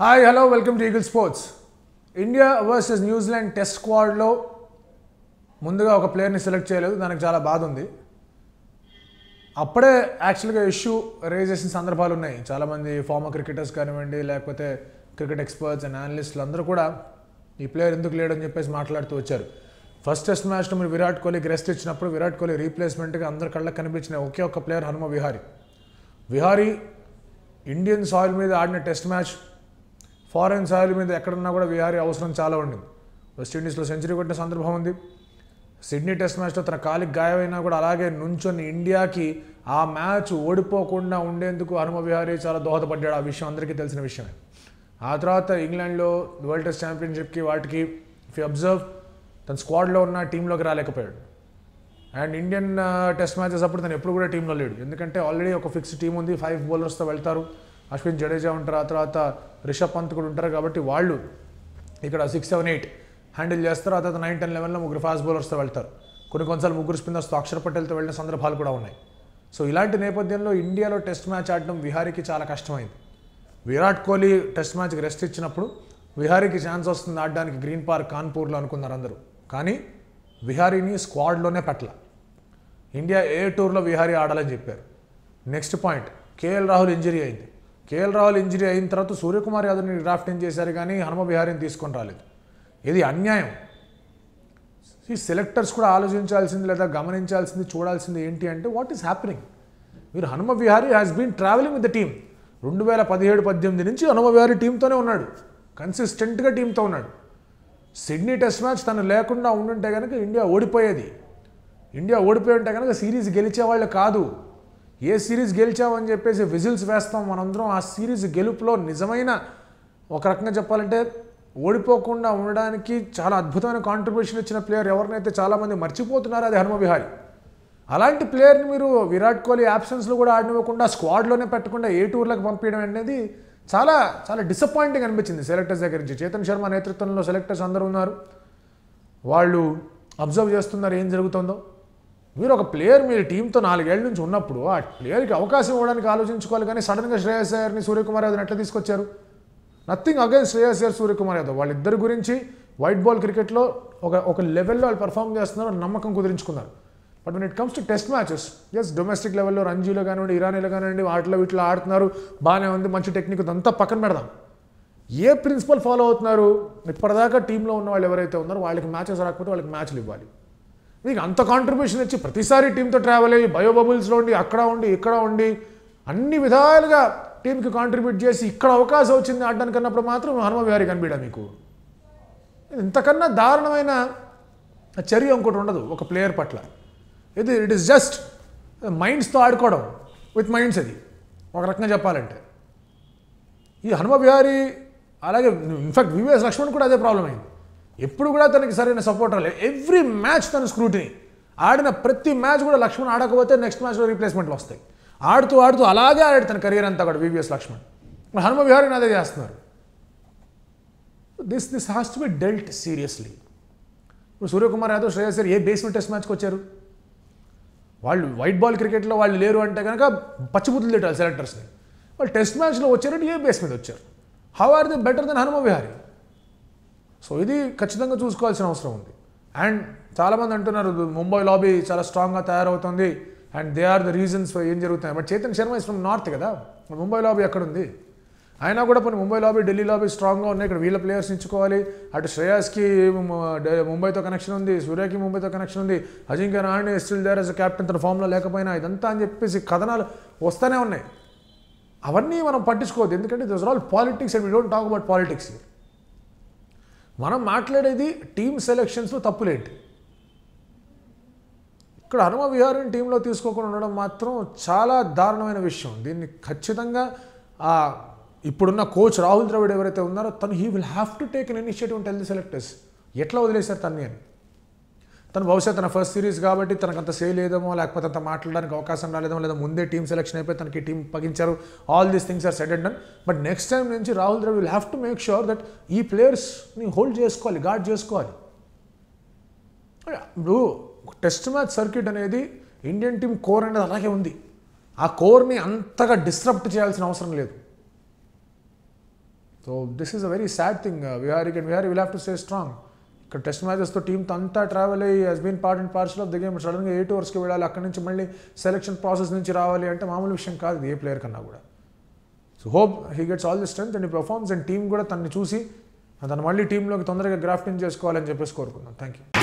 hi hello welcome to eagle sports India versus New Zealand test స్క్వాడ్లో ముందుగా ఒక ప్లేయర్ని select చేయలేదు దానికి చాలా బాధ ఉంది అప్పుడే యాక్చువల్గా ఇష్యూ రేజ్ చేసిన సందర్భాలు ఉన్నాయి చాలామంది ఫార్మర్ క్రికెటర్స్ కానివ్వండి లేకపోతే క్రికెట్ ఎక్స్పర్ట్స్ అండ్ అనలిస్టులు అందరూ కూడా ఈ ప్లేయర్ ఎందుకు లేడని చెప్పేసి మాట్లాడుతూ వచ్చారు ఫస్ట్ టెస్ట్ మ్యాచ్లో మీరు విరాట్ కోహ్లీకి రెస్ట్ ఇచ్చినప్పుడు విరాట్ కోహ్లీ రీప్లేస్మెంట్గా అందరి కళ్ళకు కనిపించిన ఒకే ఒక్క player Hanuma Vihari Vihari Indian soil మీద ఆడిన టెస్ట్ మ్యాచ్ ఫారెన్ సాయిల్ మీద ఎక్కడన్నా కూడా విహారీ అవసరం చాలా ఉండింది వెస్టిండీస్లో సెంచరీ కొట్టిన సందర్భం ఉంది సిడ్నీ టెస్ట్ మ్యాచ్లో తన కాలికి గాయమైనా కూడా అలాగే నుంచొని ఇండియాకి ఆ మ్యాచ్ ఓడిపోకుండా ఉండేందుకు హనుమ విహారీ చాలా దోహదపడ్డాడు ఆ విషయం అందరికీ తెలిసిన విషయమే ఆ తర్వాత ఇంగ్లాండ్లో వరల్డ్ టెస్ట్ ఛాంపియన్షిప్కి వాటికి ఇఫ్ యూ అబ్జర్వ్ తన స్క్వాడ్లో ఉన్న టీంలోకి రాలేకపోయాడు అండ్ ఇండియన్ టెస్ట్ మ్యాచెస్ అప్పుడు తను ఎప్పుడు కూడా టీంలో లేడు ఎందుకంటే ఆల్రెడీ ఒక ఫిక్స్డ్ టీం ఉంది ఫైవ్ బౌలర్స్తో వెళ్తారు అశ్విన్ జడేజా ఉంటారు ఆ తర్వాత రిషబ్ పంత్ కూడా ఉంటారు కాబట్టి వాళ్ళు ఇక్కడ సిక్స్ సెవెన్ ఎయిట్ హ్యాండిల్ చేస్తారు ఆ తర్వాత నైన్ టెన్ లెవెన్లో ముగ్గురు ఫాస్ట్ బౌలర్స్తో వెళ్తారు కొన్ని కొన్నిసార్లు ముగ్గురు స్పిన్నర్స్తో అక్షర్ పటేల్తో వెళ్ళిన సందర్భాలు కూడా ఉన్నాయి సో ఇలాంటి నేపథ్యంలో ఇండియాలో టెస్ట్ మ్యాచ్ ఆడడం విహారీకి చాలా కష్టమైంది విరాట్ కోహ్లీ టెస్ట్ మ్యాచ్కి రెస్ట్ ఇచ్చినప్పుడు విహారీకి ఛాన్స్ వస్తుంది ఆడడానికి గ్రీన్ పార్క్ కాన్పూర్లో అనుకున్నారు అందరూ కానీ విహారీని స్క్వాడ్లోనే పెట్టల ఇండియా ఏ టూర్లో విహారీ ఆడాలని చెప్పారు next point KL Rahul injury అయింది కేఎల్ రాహుల్ ఇంజరీ అయిన తర్వాత సూర్యకుమార్ యాదవ్ని డ్రాఫ్టింగ్ చేశారు కానీ హనుమ బిహారీని తీసుకొని రాలేదు ఇది అన్యాయం ఈ సెలెక్టర్స్ కూడా ఆలోచించాల్సింది లేదా గమనించాల్సింది చూడాల్సింది ఏంటి అంటే వాట్ ఈస్ హ్యాపెనింగ్ మీరు Hanuma Vihari has been travelling with the team రెండు వేల పదిహేడు పద్దెనిమిది నుంచి హనుమ విహారీ టీంతోనే ఉన్నాడు కన్సిస్టెంట్గా టీంతో ఉన్నాడు సిడ్నీ టెస్ట్ మ్యాచ్ తను లేకుండా ఉండుంటే కనుక ఇండియా ఓడిపోయేది ఇండియా ఓడిపోయి ఉంటే కనుక సిరీస్ గెలిచే వాళ్ళు కాదు ఏ సిరీస్ గెలిచామని చెప్పేసి విజిల్స్ వేస్తాం మనందరం ఆ సిరీస్ గెలుపులో నిజమైన ఒక రకంగా చెప్పాలంటే ఓడిపోకుండా ఉండడానికి చాలా అద్భుతమైన కాంట్రిబ్యూషన్ ఇచ్చిన ప్లేయర్ ఎవరినైతే చాలామంది మర్చిపోతున్నారు అది విహారి అలాంటి ప్లేయర్ని మీరు విరాట్ కోహ్లీ యాబ్సెన్స్లో కూడా ఆడినివ్వకుండా స్క్వాడ్లోనే పెట్టకుండా ఏ టూర్లకు పంపించడం అనేది చాలా చాలా డిసప్పాయింటింగ్ అనిపించింది సెలెక్టర్స్ దగ్గర నుంచి చేతన్ శర్మ నేతృత్వంలో సెలెక్టర్స్ అందరూ ఉన్నారు వాళ్ళు అబ్జర్వ్ చేస్తున్నారు ఏం జరుగుతుందో మీరు ఒక ప్లేయర్ మీరు టీంతో నాలుగేళ్ల నుంచి ఉన్నప్పుడు ఆ ప్లేయర్కి అవకాశం ఇవ్వడానికి ఆలోచించుకోవాలి కానీ సడన్గా శ్రేయస్ అయ్యర్ని సూర్యకుమార్ యాదవ్ని ఎట్లా తీసుకొచ్చారు నథింగ్ అగైన్ శ్రేయస్ అయ్యర్ సూర్యకుమార్ యాదవ్ వాళ్ళిద్దరి గురించి వైట్ బాల్ క్రికెట్లో ఒక ఒక లెవెల్లో వాళ్ళు పర్ఫామ్ చేస్తున్నారు నమ్మకం కుదిరించుకున్నారు but when it comes to test matches as domestic లెవెల్లో రంజీలో కానివ్వండి ఇరానీలో కానివ్వండి వాటిలో వీటిలో ఆడుతున్నారు బాగానే ఉంది మంచి టెక్నిక్ అంతా పక్కన పెడదాం ఏ ప్రిన్సిపల్ ఫాలో అవుతున్నారు ఇప్పటిదాకా టీంలో ఉన్న వాళ్ళు ఎవరైతే ఉన్నారో వాళ్ళకి మ్యాచెస్ రాకపోతే వాళ్ళకి మ్యాచ్లు ఇవ్వాలి నీకు అంత కాంట్రిబ్యూషన్ ఇచ్చి ప్రతిసారి టీంతో ట్రావెల్ అయ్యి బబుల్స్లో ఉండి అక్కడ ఉండి ఇక్కడ ఉండి అన్ని విధాలుగా టీంకి కాంట్రిబ్యూట్ చేసి ఇక్కడ అవకాశం వచ్చింది అన్నప్పుడు మాత్రం హనుమవిహారి విహారీ మీకు ఇంతకన్నా దారుణమైన చర్య ఇంకోటి ఉండదు ఒక ప్లేయర్ పట్ల ఇది ఇట్ ఈస్ జస్ట్ మైండ్స్తో ఆడుకోవడం విత్ మైండ్స్ అది ఒక రకంగా చెప్పాలంటే ఈ హనుమ బిహారీ అలాగే ఇన్ఫాక్ట్ వివిఎస్ లక్ష్మణ్ కూడా అదే ప్రాబ్లం అయింది ఎప్పుడు కూడా తనకి సరైన సపోర్ట్ రాలేదు ఎవ్రీ మ్యాచ్ తన స్క్రూటినీ ఆడిన ప్రతి మ్యాచ్ కూడా లక్ష్మణ్ ఆడకపోతే నెక్స్ట్ మ్యాచ్లో రీప్లేస్మెంట్లు వస్తాయి ఆడుతూ ఆడుతూ అలాగే ఆడాడు తన కెరీర్ అంతా కూడా వివిఎస్ లక్ష్మణ్ హనుమ విహారీని అదే చేస్తున్నారు this this has to be dealt seriously ఇప్పుడు సూర్యకుమార్ యాదవ్ శ్రేయస్ ఏ బేస్మెంట్ టెస్ట్ మ్యాచ్కి వచ్చారు వాళ్ళు వైట్ బాల్ క్రికెట్లో వాళ్ళు లేరు అంటే కనుక పచ్చిబుద్ధులు తిట్టాలి సెలెక్టర్స్ని వాళ్ళు టెస్ట్ మ్యాచ్లో వచ్చారంటే ఏ బేస్ మీద వచ్చారు how are they better than Hanuma Vihari so ఇది ఖచ్చితంగా చూసుకోవాల్సిన అవసరం ఉంది అండ్ చాలామంది అంటున్నారు ముంబై లాబీ చాలా స్ట్రాంగ్గా తయారవుతుంది and they are the reasons ఏం జరుగుతున్నాయి but Chetan Sharma is from north కదా ముంబై లాబీ ఉంది అయినా కూడా పోనీ ముంబై లాబీ ఢిల్లీ లాబీ స్ట్రాంగ్గా ఉన్నాయి ఇక్కడ వీళ్ళ ప్లేయర్స్ ఇచ్చుకోవాలి అటు శ్రేయాస్కి ముంబైతో కనెక్షన్ ఉంది సూర్యకి ముంబైతో కనెక్షన్ ఉంది Ajinkya Narayana still there as captain తన ఫామ్లో లేకపోయినా ఇదంతా అని చెప్పేసి కథనాలు వస్తూనే ఉన్నాయి అవన్నీ మనం పట్టించుకోవద్దు ఎందుకంటే this all politics and we don't talk about politics మనం మాట్లాడేది టీమ్ సెలెక్షన్స్లో తప్పులేంటి ఇక్కడ హనుమ విహారం టీంలో తీసుకోకుండా ఉండడం మాత్రం చాలా దారుణమైన విషయం దీన్ని ఖచ్చితంగా ఇప్పుడున్న కోచ్ రాహుల్ ద్రవిడ్ ఎవరైతే ఉన్నారో తను he will have to take an initiative tell the selectors ఎట్లా వదిలేశారు తన్ని అని తను బహుశా తన ఫస్ట్ సిరీస్ కాబట్టి తనకు అంత సేల్ ఏదేమో లేకపోతే అంత మాట్లాడడానికి అవకాశం రాలేదేమో లేదా ముందే టీం సెలెక్షన్ అయిపోయి తనకి టీం పగించారు all these things are settled done but next time నుంచి Rahul Dravid will have to make sure that ఈ ప్లేయర్స్ని హోల్డ్ చేసుకోవాలి గార్డ్ చేసుకోవాలి ఇప్పుడు టెస్ట్ మ్యాచ్ సర్క్యూట్ అనేది ఇండియన్ టీం కోర్ అనేది అలాగే ఉంది ఆ కోర్ని అంతగా డిస్టర్బ్ చేయాల్సిన అవసరం లేదు so this is a very sad thing Vihari can Vihari will have to stay strong ఇక్కడ టెస్ట్ మ్యాచెస్తో టీంతో అంతా ట్రావెల్ అయ్యి he's been part and parcel of the game సడన్గా ఎయిట్ ఓవర్స్కి వెళ్ళాలి అక్కడి నుంచి మళ్ళీ సెలెక్షన్ ప్రాసెస్ నుంచి రావాలి అంటే మామూలు విషయం కాదు ఏ ప్లేయర్ కన్నా కూడా so hope he gets all the strength and performs and team కూడా తనని చూసి తను మళ్ళీ టీంలోకి తొందరగా గ్రాఫ్టింగ్ చేసుకోవాలని చెప్పేసి కోరుకుందాం థ్యాంక్ యూ